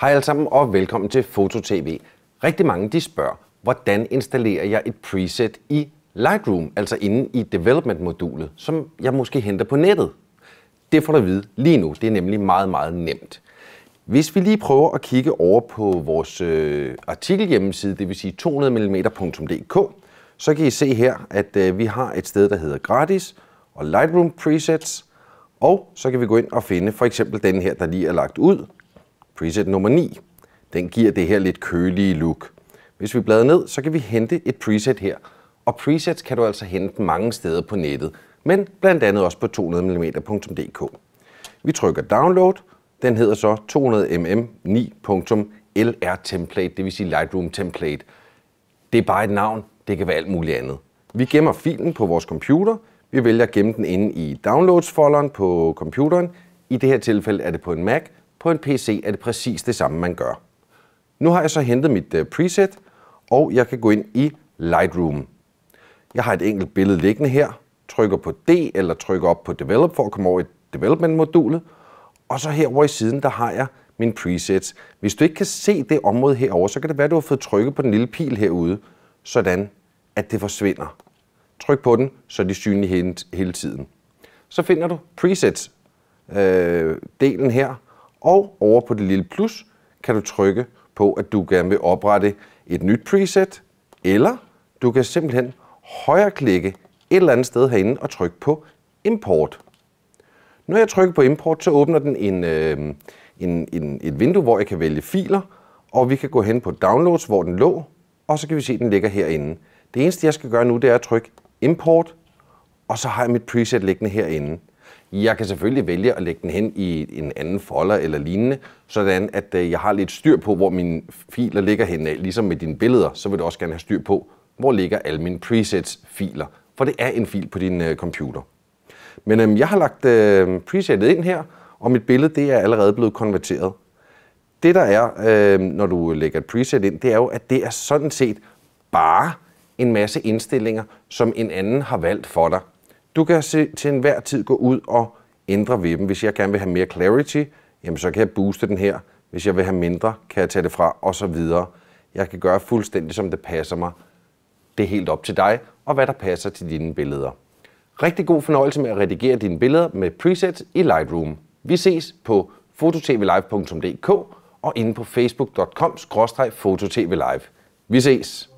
Hej alle sammen og velkommen til FotoTV. Rigtig mange de spørger, hvordan installerer jeg et preset i Lightroom, altså inde i development-modulet, som jeg måske henter på nettet? Det får du at vide lige nu. Det er nemlig meget, meget nemt. Hvis vi lige prøver at kigge over på vores øh, artikelhjemmeside, det vil sige 200mm.dk, så kan I se her, at øh, vi har et sted, der hedder gratis og Lightroom presets, og så kan vi gå ind og finde for eksempel den her, der lige er lagt ud, Preset nummer 9, den giver det her lidt kølige look. Hvis vi bladrer ned, så kan vi hente et preset her. Og presets kan du altså hente mange steder på nettet, men blandt andet også på 200mm.dk. Vi trykker download. Den hedder så 200mm9.lr template, det vil sige Lightroom template. Det er bare et navn, det kan være alt muligt andet. Vi gemmer filen på vores computer. Vi vælger at gemme den inde i downloads-folderen på computeren. I det her tilfælde er det på en Mac, på en PC er det præcis det samme, man gør. Nu har jeg så hentet mit øh, preset, og jeg kan gå ind i Lightroom. Jeg har et enkelt billede liggende her, trykker på D eller trykker op på Develop for at komme over i Development-modulet, og så herover i siden, der har jeg min presets. Hvis du ikke kan se det område herover, så kan det være, at du har fået trykket på den lille pil herude, sådan at det forsvinder. Tryk på den, så de er synlige hele, tiden. Så finder du presets øh, delen her, og over på det lille plus kan du trykke på, at du gerne vil oprette et nyt preset, eller du kan simpelthen højreklikke et eller andet sted herinde og trykke på Import. Når jeg trykker på Import, så åbner den en, øh, en, en, et vindue, hvor jeg kan vælge filer, og vi kan gå hen på Downloads, hvor den lå, og så kan vi se, at den ligger herinde. Det eneste, jeg skal gøre nu, det er at trykke Import, og så har jeg mit preset liggende herinde. Jeg kan selvfølgelig vælge at lægge den hen i en anden folder eller lignende, sådan at øh, jeg har lidt styr på, hvor mine filer ligger henne. Ligesom med dine billeder, så vil du også gerne have styr på, hvor ligger alle mine presets-filer. For det er en fil på din øh, computer. Men øhm, jeg har lagt øh, presetet ind her, og mit billede det er allerede blevet konverteret. Det der er, øh, når du lægger et preset ind, det er jo, at det er sådan set bare en masse indstillinger, som en anden har valgt for dig. Du kan se, til enhver tid gå ud og ændre ved dem. Hvis jeg gerne vil have mere clarity, jamen så kan jeg booste den her. Hvis jeg vil have mindre, kan jeg tage det fra og så videre. Jeg kan gøre fuldstændig, som det passer mig. Det er helt op til dig, og hvad der passer til dine billeder. Rigtig god fornøjelse med at redigere dine billeder med presets i Lightroom. Vi ses på fototvlive.dk og inde på facebook.com-fototvlive. Vi ses!